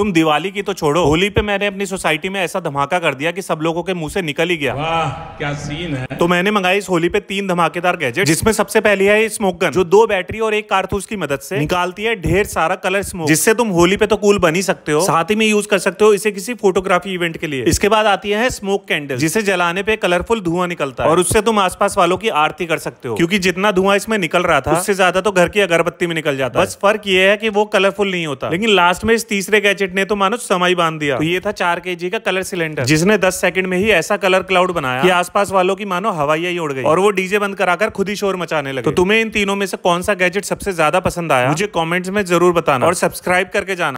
तुम दिवाली की तो छोड़ो होली पे मैंने अपनी सोसाइटी में ऐसा धमाका कर दिया कि सब लोगों के मुंह से निकल ही गया वाह क्या सीन है तो मैंने मंगाई इस होली पे तीन धमाकेदार गैजेट जिसमें सबसे पहली है स्मोक गन जो दो बैटरी और एक कारतूस की मदद से निकालती है ढेर सारा कलर स्मोक जिससे तुम होली पे तो कूल बनी सकते हो साथ ही में यूज कर सकते हो इसे किसी फोटोग्राफी इवेंट के लिए इसके बाद आती है स्मोक कैंडल जिसे जलाने पे कलरफुल धुआं निकलता है और उससे तुम आसपास वालों की आरती कर सकते हो क्योंकि जितना धुआं इसमें निकल रहा था उससे ज्यादा तो घर की अगरबत्ती में निकल जाता बस फर्क ये है कि वो कलरफुल नहीं होता लेकिन लास्ट में इस तीसरे गैजेट रॉकेट ने तो मानो समय बांध दिया तो ये था चार के जी का कलर सिलेंडर जिसने दस सेकंड में ही ऐसा कलर क्लाउड बनाया कि आसपास वालों की मानो हवाइया ही उड़ गई और वो डीजे बंद कराकर खुद ही शोर मचाने लगे तो तुम्हें इन तीनों में से कौन सा गैजेट सबसे ज्यादा पसंद आया मुझे कॉमेंट्स में जरूर बताना और सब्सक्राइब करके जाना